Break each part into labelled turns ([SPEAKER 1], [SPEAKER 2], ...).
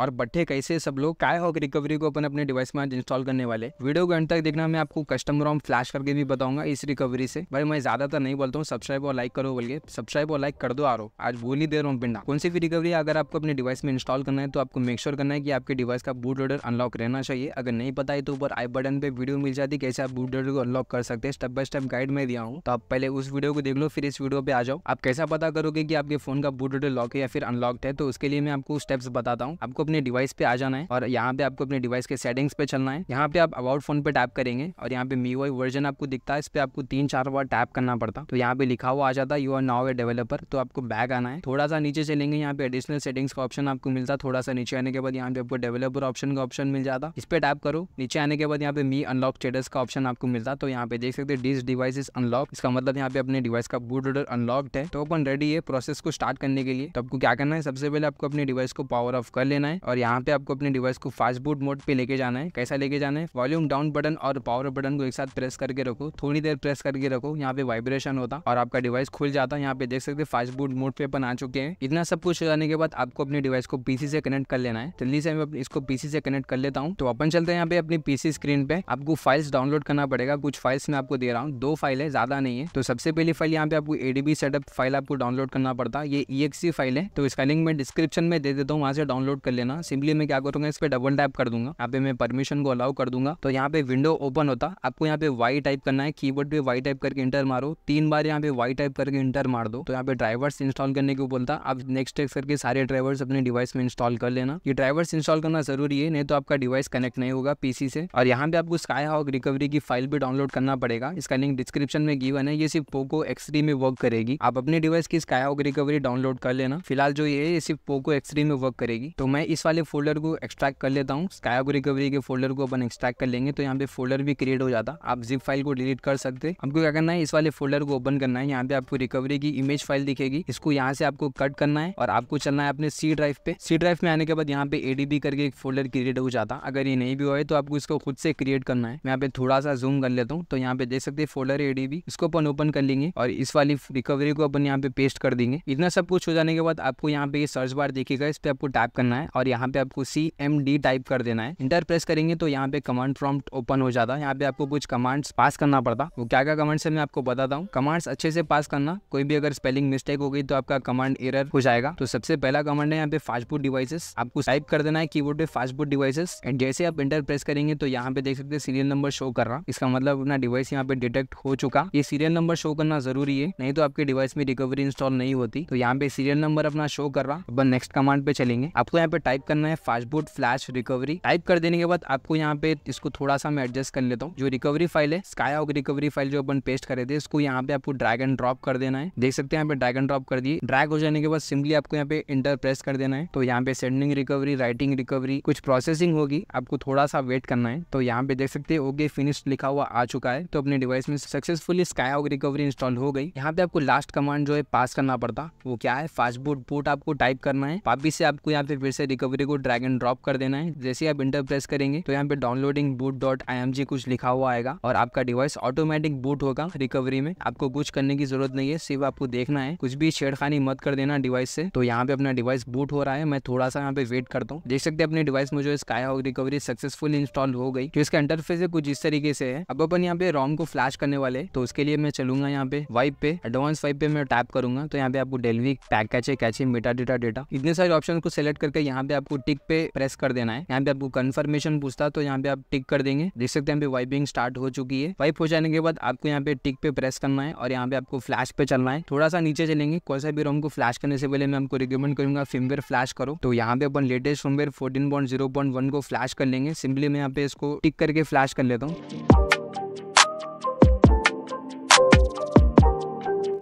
[SPEAKER 1] और बट्ठे कैसे सब लोग काय हॉक रिकवरी को अपन अपने डिवाइस में आज इंस्टॉल करने वाले वीडियो को अंत तक देखना मैं आपको कस्टम रोम फ्लैश करके भी बताऊंगा इस रिकवरी से भाई मैं ज्यादातर नहीं बोलता हूँ सब्सक्राइब और लाइक करो बोल के सब्सक्राइब और लाइक कर दो आरो आज भूल ही दे रहा हूँ पिंडा कौन सी भी रिकवरी अगर आपको अपने डिवाइस में इंस्टॉल करना है तो आपको मेक श्योर करना है कि आपके डिवाइस का बूट लोडर अनलॉक रहना चाहिए अगर नहीं पता है तो ऊपर आई बटन पे वीडियो मिल जाती कैसे आप बूट लोडर को अनलॉक कर सकते हैं स्टेप बाय स्टेप गाइड में दिया हूँ तो आप पहले उस वीडियो को देख लो फिर इस वीडियो पे आ जाओ आप कैसा पता करोगे की आपके फोन का बूट लोडर लॉक है या फिर अनलॉक है तो उसके लिए मैं आपको स्टेप्स बताता हूँ आपको आपको अपने डिवाइस पे आ जाना है और यहाँ पे आपको अपने डिवाइस के सेटिंग्स पे चलना है यहाँ पे आप अबाउट फोन पे टैप करेंगे और यहाँ पे मी वर्जन आपको दिखता है इस पे आपको तीन चार बार टैप करना पड़ता तो यहाँ पे लिखा हुआ आ जाता है you are now a developer तो आपको बैग आना है थोड़ा सा नीचे चलेंगे यहाँ पे एडिशनल सेटिंग्स का ऑप्शन आपको मिलता है थोड़ा सा नीचे आने के बाद यहाँ पे आपको डेवलपर ऑप्शन का ऑप्शन मिल जाता इस पे टैप करो नीचे आने के बाद यहाँ पे मी अनलॉक स्टेटस का ऑप्शन आपको मिलता तो यहाँ पे देख सकते डिस डिवाइस इज अनलॉक इसका मतलब यहाँ पे अपने डिवाइस का बूट ऑर्डर अनलॉक्ड है तो अपन रेडी है प्रोसेस को स्टार्ट करने के लिए तो आपको क्या करना है सबसे पहले आपको अपने डिवाइस को पावर ऑफ कर लेना है है और यहाँ पे आपको अपने डिवाइस को फास्ट बूट मोड पे लेके जाना है कैसा लेके जाना है वॉल्यूम डाउन बटन और पावर बटन को एक साथ प्रेस करके रखो थोड़ी देर प्रेस करके रखो यहाँ पे वाइब्रेशन होता और आपका डिवाइस खुल जाता है यहाँ पे देख सकते फास्ट बूट मोड पे अपन आ चुके हैं इतना सब कुछ जाने के बाद आपको अपने डिवाइस को पीसी से कनेक्ट कर लेना है जल्दी से मैं इसको पीसी से कनेक्ट कर लेता हूँ तो अपन चलते हैं यहाँ पे अपनी पीसी स्क्रीन पे आपको फाइल्स डाउनलोड करना पड़ेगा कुछ फाइल्स मैं आपको दे रहा हूँ दो फाइल है ज्यादा नहीं है तो सबसे पहली फाइल यहाँ पे आपको एडीबी सेटअप फाइल आपको डाउनलोड करना पड़ता है ये ई e फाइल है तो इसका लिंक मैं डिस्क्रिप्शन में दे देता हूँ वहाँ से डाउनलोड कर लेना लेना सिंपली मैं क्या करूंगा इस पर डबल टैप कर दूंगा यहाँ पे मैं परमिशन को अलाउ कर दूंगा तो यहाँ पे विंडो ओपन होता आपको यहाँ पे वाई टाइप करना है कीबोर्ड पे वाई टाइप करके इंटर मारो तीन बार यहाँ पे वाई टाइप करके इंटर मार दो तो यहाँ पे ड्राइवर्स इंस्टॉल करने को बोलता आप नेक्स्ट टेक्स करके सारे ड्राइवर्स अपने डिवाइस में इंस्टॉल कर लेना ये ड्राइवर्स इंस्टॉल करना जरूरी है नहीं तो आपका डिवाइस कनेक्ट नहीं होगा पीसी से और यहाँ पे आपको स्काई हॉक रिकवरी की फाइल भी डाउनलोड करना पड़ेगा इसका लिंक डिस्क्रिप्शन में गिवन है ये सिर्फ पोको एक्सरी में वर्क करेगी आप अपने डिवाइस की स्काई हॉक रिकवरी डाउनलोड कर लेना फिलहाल जो ये सिर्फ पोको एक्सरी में वर्क करेगी तो मैं इस वाले फोल्डर को एक्सट्रैक्ट कर लेता हूँ स्कायागो रिकवरी के फोल्डर को अपन एक्सट्रैक्ट कर लेंगे तो यहाँ पे फोल्डर भी क्रिएट हो जाता आप जिप फाइल को डिलीट कर सकते हमको क्या करना है इस वाले फोल्डर को ओपन करना है यहाँ पे आपको रिकवरी की इमेज फाइल दिखेगी इसको यहाँ से आपको कट करना है और आपको चलना है अपने सी ड्राइव पे सी ड्राइव में आने के बाद यहाँ पे एडीबी करके एक फोल्डर क्रिएट हो जाता अगर ये नहीं भी हुआ है तो आपको इसको खुद से क्रिएट करना है मैं यहाँ पे थोड़ा सा जूम कर लेता हूँ तो यहाँ पे देख सकते फोल्डर एडीबी इसको अपन ओपन कर लेंगे और इस वाली रिकवरी को अपन यहाँ पे पेस्ट कर देंगे इतना सब कुछ हो जाने के बाद आपको यहाँ पे सर्च बार देखेगा इस पर आपको टैप करना है और और यहाँ पे आपको सी एम डी टाइप कर देना है इंटर प्रेस करेंगे तो यहाँ पे कमांड प्रॉम्प्ट ओपन हो जाता है यहाँ पे आपको कुछ कमांड्स पास करना पड़ता वो क्या क्या कमांड्स है मैं आपको बताता हूँ कमांड्स अच्छे से पास करना कोई भी अगर स्पेलिंग मिस्टेक हो गई तो आपका कमांड एरर हो जाएगा तो सबसे पहला कमांड है यहाँ पे फास्टफूड डिवाइसेस आपको टाइप कर देना है कीबोर्ड पे फास्टफूड डिवाइसेस एंड जैसे आप इंटर प्रेस करेंगे तो यहाँ पे देख सकते हैं सीरियल नंबर शो कर रहा इसका मतलब अपना डिवाइस यहाँ पे डिटेक्ट हो चुका ये सीरियल नंबर शो करना जरूरी है नहीं तो आपके डिवाइस में रिकवरी इंस्टॉल नहीं होती तो यहाँ पे सीरियल नंबर अपना शो कर रहा नेक्स्ट कमांड पे चलेंगे आपको यहाँ पे टाइप करना है fastboot flash recovery type कर देने के बाद आपको यहाँ पे इसको थोड़ा सा मैं एडजस्ट कर लेता हूँ जो रिकवरी फाइल है स्काई हॉक रिकवरी फाइल जो अपन पेस्ट करे थे इसको यहाँ पे आपको ड्रैग एंड ड्रॉप कर देना है देख सकते हैं यहाँ पे ड्रैग एंड ड्रॉप कर दिए ड्रैग हो जाने के बाद सिंपली आपको यहाँ पे इंटर प्रेस कर देना है तो यहाँ पे सेंडिंग रिकवरी राइटिंग रिकवरी कुछ प्रोसेसिंग होगी आपको थोड़ा सा वेट करना है तो यहाँ पे देख सकते हैं ओके फिनिश लिखा हुआ आ चुका है तो अपने डिवाइस में successfully sky hawk recovery install हो गई यहाँ पे आपको लास्ट कमांड जो है पास करना पड़ता वो क्या है फास्ट बूट बूट आपको टाइप करना है पापी से आपको यहाँ पे फिर से रिकवरी को ड्रैग एंड ड्रॉप कर देना है जैसे आप इंटर प्रेस करेंगे तो यहाँ पे डाउनलोडिंग बूट डॉट आई कुछ लिखा हुआ आएगा और आपका डिवाइस ऑटोमेटिक बूट होगा रिकवरी में आपको कुछ करने की जरूरत नहीं है सिर्फ आपको देखना है कुछ भी छेड़खानी मत कर देना डिवाइस से तो यहाँ पे अपना डिवाइस बूट हो रहा है मैं थोड़ा सा यहाँ पे वेट करता हूँ देख सकते अपने डिवाइस में जो sky hawk recovery successful install हो गई तो इसका इंटरफेस है कुछ इस तरीके से है अब अपन यहाँ पे रॉम को फ्लैश करने वाले तो उसके लिए मैं चलूंगा यहाँ पे वाइप पे एडवांस वाइप पे मैं टैप करूंगा तो यहाँ पे आपको Dalvik cache cache metadata data इतने सारे ऑप्शन को सिलेक्ट करके यहाँ पे पे आपको टिक पे प्रेस कर देना है यहाँ पे आपको कन्फर्मेशन पूछता है तो यहाँ पे आप टिक कर देंगे देख सकते हैं यहाँ पे वाइपिंग स्टार्ट हो चुकी है वाइप हो जाने के बाद आपको यहाँ पे टिक पे प्रेस करना है और यहाँ पे आपको फ्लैश पे चलना है थोड़ा सा नीचे चलेंगे कोई सा भी रोम को फ्लैश करने से पहले मैं आपको रिकमेंड करूंगा फिमवेयर फ्लैश करो तो यहाँ पे अपन latest firmware fourteen point zero point one को फ्लैश कर लेंगे सिंपली मैं यहाँ पे इसको टिक करके फ्लैश कर लेता हूँ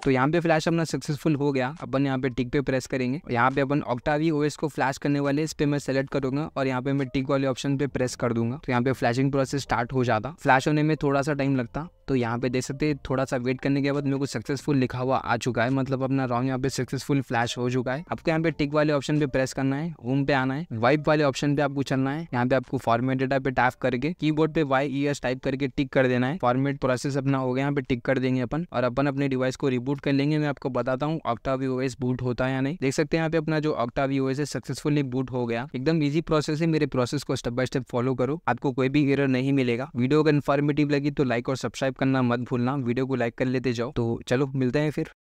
[SPEAKER 1] तो यहाँ पे फ्लैश अपना सक्सेसफुल हो गया अपन यहाँ पे टिक पे प्रेस करेंगे यहाँ पे अपन ऑक्टावी ओएस को फ्लैश करने वाले इस पे मैं सेलेक्ट करूंगा और यहाँ पे मैं टिक वाले ऑप्शन पे प्रेस कर दूंगा तो यहाँ पे फ्लैशिंग प्रोसेस स्टार्ट हो जाता फ्लैश होने में थोड़ा सा टाइम लगता तो यहाँ पे देख सकते हैं थोड़ा सा वेट करने के बाद मेरे को सक्सेसफुल लिखा हुआ आ चुका है मतलब अपना रॉन्ग यहाँ पे सक्सेसफुल फ्लैश हो चुका है आपको यहाँ पे टिक वाले ऑप्शन पे प्रेस करना है होम पे आना है वाइप वाले ऑप्शन पे आपको चलना है यहाँ पे आपको फॉर्मेट डेटा पे टाइप करके की पे वाई ईयर्स टाइप करके टिक कर देना है फॉर्मेट प्रोसेस अपना हो गया यहाँ पे टिक कर देंगे अपन और अपन अपने डिवाइस को रिबूट कर लेंगे मैं आपको बताता हूँ ऑक्टावी ओएस बूट होता है या नहीं देख सकते हैं यहाँ पे अपना जो ऑक्टावी ओएस है सक्सेसफुली बूट हो गया एकदम ईजी प्रोसेस है मेरे प्रोसेस को स्टेप बाय स्टेप फॉलो करो आपको कोई भी एरर नहीं मिलेगा वीडियो अगर इन्फॉर्मेटिव लगी तो लाइक और सब्सक्राइब करना मत भूलना वीडियो को लाइक कर लेते जाओ तो चलो मिलते हैं फिर